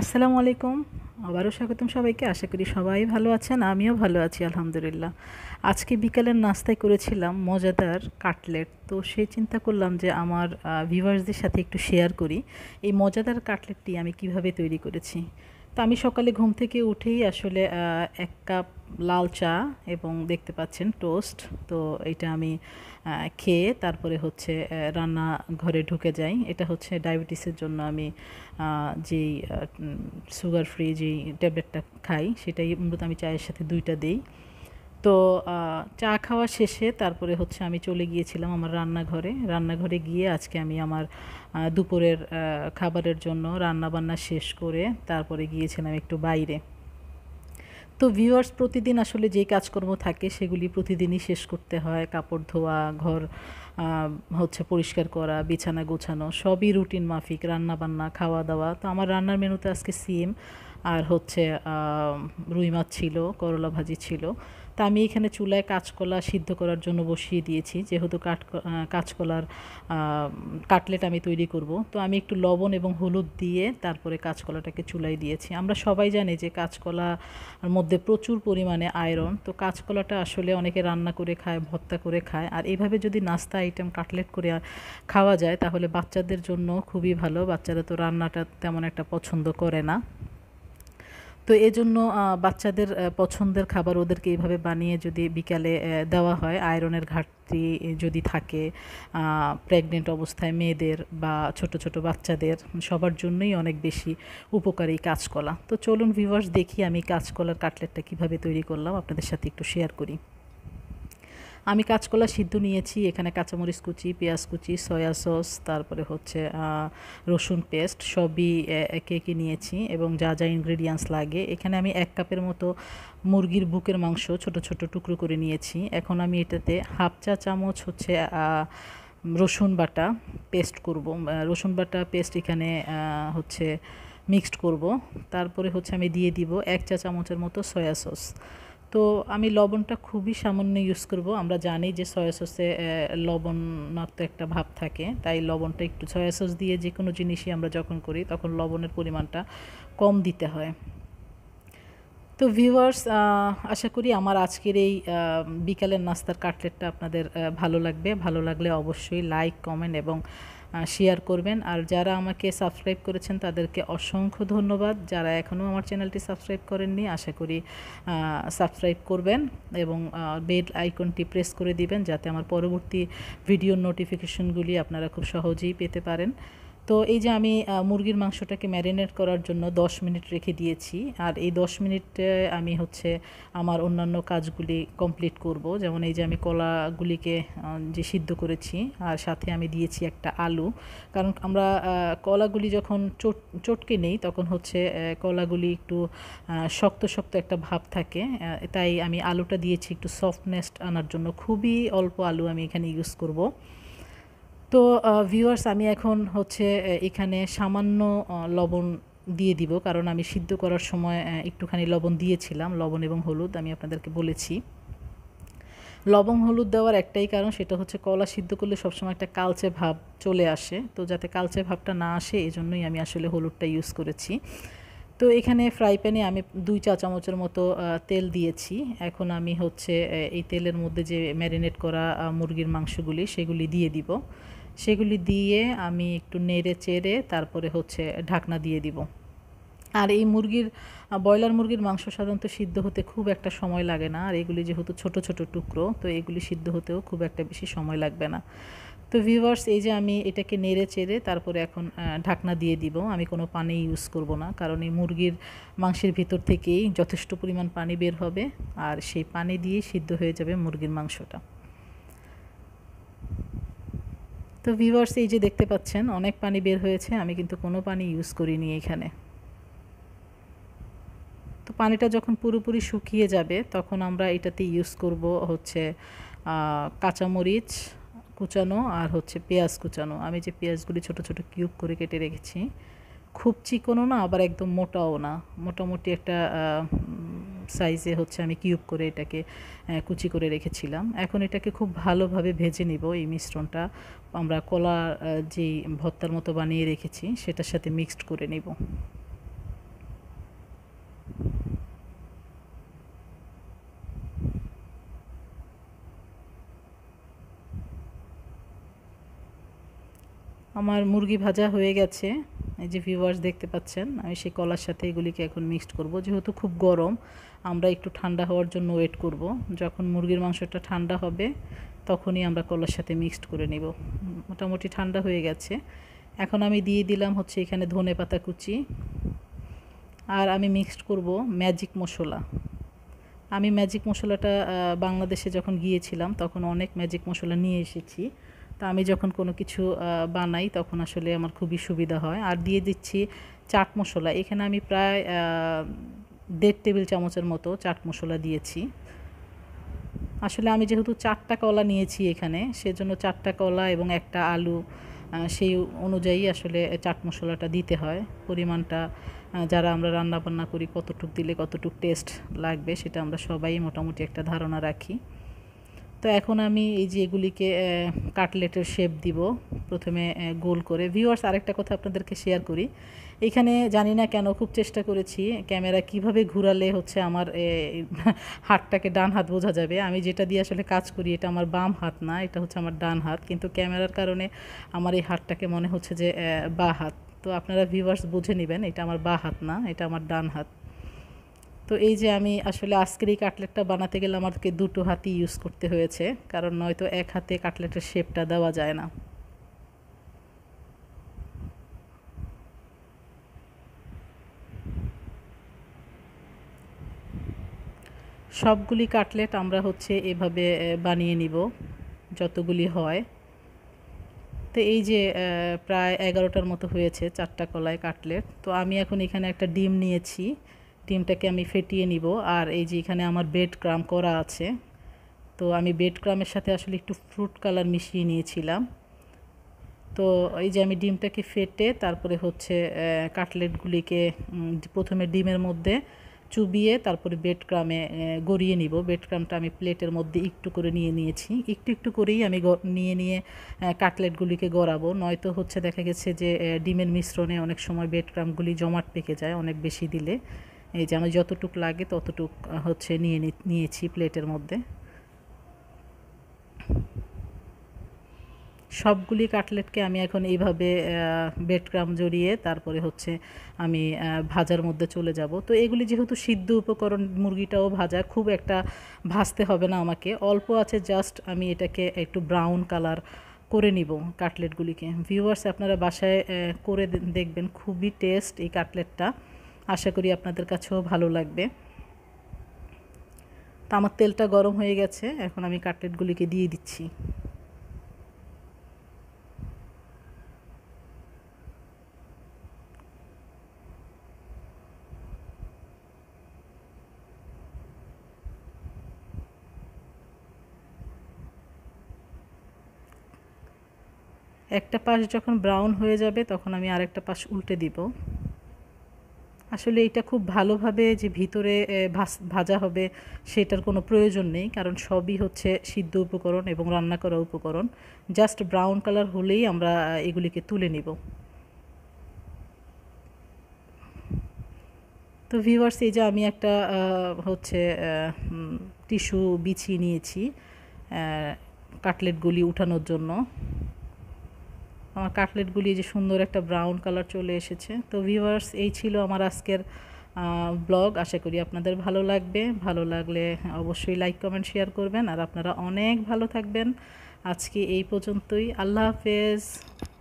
আসসালামু আলাইকুম আবারও স্বাগতম সবাইকে আশা করি সবাই ভালো আছেন আমিও ভালো আছি আলহামদুলিল্লাহ আজকে বিকালের নাস্তায় করেছিলাম মজাদার কাটলেট তো সেই চিন্তা করলাম যে আমার ভিভার্সদের সাথে একটু শেয়ার করি এই মজাদার কাটলেটটি আমি কিভাবে তৈরি করেছি তো আমি সকালে ঘুম থেকে উঠেই আসলে এক কাপ লাল চা এবং দেখতে পাচ্ছেন টোস্ট তো এটা আমি খেয়ে তারপরে হচ্ছে রান্না ঘরে ঢুকে যাই এটা হচ্ছে ডায়াবেটিসের জন্য আমি যেই সুগার ফ্রি যেই ট্যাবলেটটা খাই সেটাই মূলত আমি চায়ের সাথে দুইটা দিই তো চা খাওয়া শেষে তারপরে হচ্ছে আমি চলে গিয়েছিলাম আমার রান্নাঘরে রান্নাঘরে গিয়ে আজকে আমি আমার দুপুরের খাবারের জন্য রান্না বান্না শেষ করে তারপরে গিয়েছিলাম একটু বাইরে তো ভিউয়ার্স প্রতিদিন আসলে যে কাজকর্ম থাকে সেগুলি প্রতিদিনই শেষ করতে হয় কাপড় ধোয়া ঘর হচ্ছে পরিষ্কার করা বিছানা গোছানো সবই রুটিন মাফিক রান্না বান্না খাওয়া দাওয়া তো আমার রান্নার মেনুতে আজকে সিম আর হচ্ছে রুই মাছ ছিল করলা ভাজি ছিল তা আমি এখানে চুলায় কাঁচকলা সিদ্ধ করার জন্য বসিয়ে দিয়েছি যেহেতু কাঠ কাঁচকলার কাটলেট আমি তৈরি করব তো আমি একটু লবণ এবং হলুদ দিয়ে তারপরে কাঁচকলাটাকে চুলায় দিয়েছি আমরা সবাই জানি যে কাঁচকলার মধ্যে প্রচুর পরিমাণে আয়রন তো কাঁচকলাটা আসলে অনেকে রান্না করে খায় ভর্তা করে খায় আর এইভাবে যদি নাস্তা আইটেম কাটলেট করে খাওয়া যায় তাহলে বাচ্চাদের জন্য খুবই ভালো বাচ্চারা তো রান্নাটা তেমন একটা পছন্দ করে না তো এজন্য বাচ্চাদের পছন্দের খাবার ওদেরকে এইভাবে বানিয়ে যদি বিকালে দেওয়া হয় আয়রনের ঘাটতি যদি থাকে প্রেগনেন্ট অবস্থায় মেয়েদের বা ছোট ছোট বাচ্চাদের সবার জন্যই অনেক বেশি উপকারী কাঁচকলা তো চলুন ভিউয়ার্স দেখি আমি কাঁচকলার কাটলেটটা কিভাবে তৈরি করলাম আপনাদের সাথে একটু শেয়ার করি আমি কাঁচকলা সিদ্ধ নিয়েছি এখানে কাঁচামরিচ কুচি পেঁয়াজ কুচি সয়া সস তারপরে হচ্ছে রসুন পেস্ট সবই একে একে নিয়েছি এবং যা যা ইনগ্রেডিয়েন্টস লাগে এখানে আমি এক কাপের মতো মুরগির বুকের মাংস ছোট ছোট টুকরো করে নিয়েছি এখন আমি এটাতে হাফ চা চামচ হচ্ছে রসুন বাটা পেস্ট করব রসুন বাটা পেস্ট এখানে হচ্ছে মিক্সড করব তারপরে হচ্ছে আমি দিয়ে দিব এক চা চামচের মতো সয়া সস তো আমি লবণটা খুবই সামান্য ইউজ করব আমরা জানি যে সয়া সসে লবণাক্ত একটা ভাব থাকে তাই লবণটা একটু সয়া সস দিয়ে যে কোনো জিনিসই আমরা যখন করি তখন লবণের পরিমাণটা কম দিতে হয় তো ভিউয়ার্স আশা করি আমার আজকের এই বিকালের নাস্তার কাটলেটটা আপনাদের ভালো লাগবে ভালো লাগলে অবশ্যই লাইক কমেন্ট এবং শেয়ার করবেন আর যারা আমাকে সাবস্ক্রাইব করেছেন তাদেরকে অসংখ্য ধন্যবাদ যারা এখনও আমার চ্যানেলটি সাবস্ক্রাইব করেননি আশা করি সাবস্ক্রাইব করবেন এবং বেল আইকনটি প্রেস করে দিবেন যাতে আমার পরবর্তী ভিডিওর নোটিফিকেশনগুলি আপনারা খুব সহজেই পেতে পারেন তো এই যে আমি মুরগির মাংসটাকে ম্যারিনেট করার জন্য 10 মিনিট রেখে দিয়েছি আর এই 10 মিনিটে আমি হচ্ছে আমার অন্যান্য কাজগুলি কমপ্লিট করব যেমন এই যে আমি কলাগুলিকে যে সিদ্ধ করেছি আর সাথে আমি দিয়েছি একটা আলু কারণ আমরা কলাগুলি যখন চটকে নেই তখন হচ্ছে কলাগুলি একটু শক্ত শক্ত একটা ভাব থাকে তাই আমি আলুটা দিয়েছি একটু সফটনেস আনার জন্য খুবই অল্প আলু আমি এখানে ইউজ করব তো ভিউয়ার্স আমি এখন হচ্ছে এখানে সামান্য লবণ দিয়ে দিব কারণ আমি সিদ্ধ করার সময় একটুখানি লবণ দিয়েছিলাম লবণ এবং হলুদ আমি আপনাদেরকে বলেছি লবণ হলুদ দেওয়ার একটাই কারণ সেটা হচ্ছে কলা সিদ্ধ করলে সবসময় একটা কালচে ভাব চলে আসে তো যাতে কালচে ভাবটা না আসে এজন্যই আমি আসলে হলুদটা ইউজ করেছি তো এখানে ফ্রাই প্যানে আমি দুই চা চামচের মতো তেল দিয়েছি এখন আমি হচ্ছে এই তেলের মধ্যে যে ম্যারিনেট করা মুরগির মাংসগুলি সেগুলি দিয়ে দিব সেগুলি দিয়ে আমি একটু নেড়ে চেড়ে তারপরে হচ্ছে ঢাকনা দিয়ে দিব আর এই মুরগির ব্রয়লার মুরগির মাংস সাধারণত সিদ্ধ হতে খুব একটা সময় লাগে না আর এগুলি যেহেতু ছোট ছোট টুকরো তো এগুলি সিদ্ধ হতেও খুব একটা বেশি সময় লাগবে না তো ভিউয়ার্স এই যে আমি এটাকে নেড়ে চেড়ে তারপরে এখন ঢাকনা দিয়ে দিব আমি কোনো পানি ইউজ করব না কারণ এই মুরগির মাংসের ভিতর থেকেই যথেষ্ট পরিমাণ পানি বের হবে আর সেই পানি দিয়ে সিদ্ধ হয়ে যাবে মুরগির মাংসটা তো ভিভার্স এই যে দেখতে পাচ্ছেন অনেক পানি বের হয়েছে আমি কিন্তু কোনো পানি ইউজ করিনি এখানে তো পানিটা যখন পুরোপুরি শুকিয়ে যাবে তখন আমরা এটাতে ইউজ করব হচ্ছে কাঁচামরিচ কুচানো আর হচ্ছে পেঁয়াজ কুচানো আমি যে পেঁয়াজগুলি ছোট ছোট কিউব করে কেটে রেখেছি খুব চিকনও না আবার একদম মোটাও না মোটামুটি একটা সাইজে হচ্ছে আমি কিউব করে এটাকে কুচি করে রেখেছিলাম এখন এটাকে খুব ভালোভাবে ভেজে নিব এই মিশ্রণটা আমরা কলা যে ভর্তার মতো বানিয়ে রেখেছি সেটার সাথে মিক্সড করে নিব আমার মুরগি ভাজা হয়ে গেছে এই যে ভিউয়ার্স দেখতে পাচ্ছেন আমি সেই কলার সাথে এগুলিকে এখন মিক্সড করব যেহেতু খুব গরম আমরা একটু ঠান্ডা হওয়ার জন্য ওয়েট করব যখন মুরগির মাংসটা ঠান্ডা হবে তখনই আমরা কলার সাথে মিক্সড করে নেব মোটামুটি ঠান্ডা হয়ে গেছে এখন আমি দিয়ে দিলাম হচ্ছে এখানে ধনে পাতা কুচি আর আমি মিক্সড করব ম্যাজিক মশলা আমি ম্যাজিক মশলাটা বাংলাদেশে যখন গিয়েছিলাম তখন অনেক ম্যাজিক মশলা নিয়ে এসেছি তা আমি যখন কোনো কিছু বানাই তখন আসলে আমার খুবই সুবিধা হয় আর দিয়ে দিচ্ছি চাট মশলা এখানে আমি প্রায় দেড় টেবিল চামচের মতো চাট মশলা দিয়েছি আসলে আমি যেহেতু চারটা কলা নিয়েছি এখানে সেজন্য চারটা কলা এবং একটা আলু সেই অনুযায়ী আসলে চাট মশলাটা দিতে হয় পরিমাণটা যারা আমরা রান্না বান্না করি কতটুক দিলে কতটুক টেস্ট লাগবে সেটা আমরা সবাই মোটামুটি একটা ধারণা রাখি তো এখন আমি এই যে এগুলিকে কাটলেটের শেপ দিব প্রথমে গোল করে ভিউয়ার্স আরেকটা কথা আপনাদেরকে শেয়ার করি এখানে জানি না কেন খুব চেষ্টা করেছি ক্যামেরা কিভাবে ঘুরালে হচ্ছে আমার হাতটাকে ডান হাত বোঝা যাবে আমি যেটা দিয়ে আসলে কাজ করি এটা আমার বাম হাত না এটা হচ্ছে আমার ডান হাত কিন্তু ক্যামেরার কারণে আমার এই হাতটাকে মনে হচ্ছে যে বা হাত তো আপনারা ভিউয়ার্স বুঝে নেবেন এটা আমার বা হাত না এটা আমার ডান হাত তো এই যে আমি আসলে আজকের এই কাটলেটটা বানাতে গেলে আমাদেরকে দুটো হাতই ইউজ করতে হয়েছে কারণ নয়তো এক হাতে কাটলেটের শেপটা দেওয়া যায় না সবগুলি কাটলেট আমরা হচ্ছে এভাবে বানিয়ে নিব যতগুলি হয় তো এই যে প্রায় এগারোটার মতো হয়েছে চারটা কলায় কাটলেট তো আমি এখন এখানে একটা ডিম নিয়েছি ডিমটাকে আমি ফেটিয়ে নিব আর এই যে এখানে আমার বেড ক্রাম করা আছে তো আমি বেড ক্রামের সাথে আসলে একটু ফ্রুট কালার মিশিয়ে নিয়েছিলাম তো এই যে আমি ডিমটাকে ফেটে তারপরে হচ্ছে কাটলেটগুলিকে প্রথমে ডিমের মধ্যে চুবিয়ে তারপরে বেড ক্রামে গড়িয়ে নিব বেড ক্রামটা আমি প্লেটের মধ্যে একটু করে নিয়ে নিয়েছি একটু একটু করেই আমি নিয়ে নিয়ে কাটলেটগুলিকে গড়াবো নয়তো হচ্ছে দেখা গেছে যে ডিমের মিশ্রণে অনেক সময় বেড ক্রামগুলি জমাট পেকে যায় অনেক বেশি দিলে এই যে আমি যতটুক লাগে ততটুক হচ্ছে নিয়ে নিয়েছি প্লেটের মধ্যে সবগুলি কাটলেটকে আমি এখন এইভাবে বেডক্রাম জড়িয়ে তারপরে হচ্ছে আমি ভাজার মধ্যে চলে যাব তো এগুলি যেহেতু সিদ্ধ উপকরণ মুরগিটাও ভাজা খুব একটা ভাজতে হবে না আমাকে অল্প আছে জাস্ট আমি এটাকে একটু ব্রাউন কালার করে নিব কাটলেটগুলিকে ভিউয়ার্স আপনারা বাসায় করে দেখবেন খুবই টেস্ট এই কাটলেটটা আশা করি আপনাদের কাছেও ভালো লাগবে তো আমার তেলটা গরম হয়ে গেছে এখন আমি কাটলেটগুলিকে দিয়ে দিচ্ছি একটা পাশ যখন ব্রাউন হয়ে যাবে তখন আমি আরেকটা পাশ উল্টে দিব আসলে এটা খুব ভালোভাবে যে ভিতরে ভাজা হবে সেটার কোনো প্রয়োজন নেই কারণ সবই হচ্ছে সিদ্ধ উপকরণ এবং রান্না করা উপকরণ জাস্ট ব্রাউন কালার হলেই আমরা এগুলিকে তুলে নিব তো ভিউয়ার্স এই যে আমি একটা হচ্ছে টিস্যু বিছিয়ে নিয়েছি কাটলেটগুলি উঠানোর জন্য আমার কাটলেটগুলি যে সুন্দর একটা ব্রাউন কালার চলে এসেছে তো ভিউয়ার্স এই ছিল আমার আজকের ব্লগ আশা করি আপনাদের ভালো লাগবে ভালো লাগলে অবশ্যই লাইক কমেন্ট শেয়ার করবেন আর আপনারা অনেক ভালো থাকবেন আজকে এই পর্যন্তই আল্লাহ হাফেজ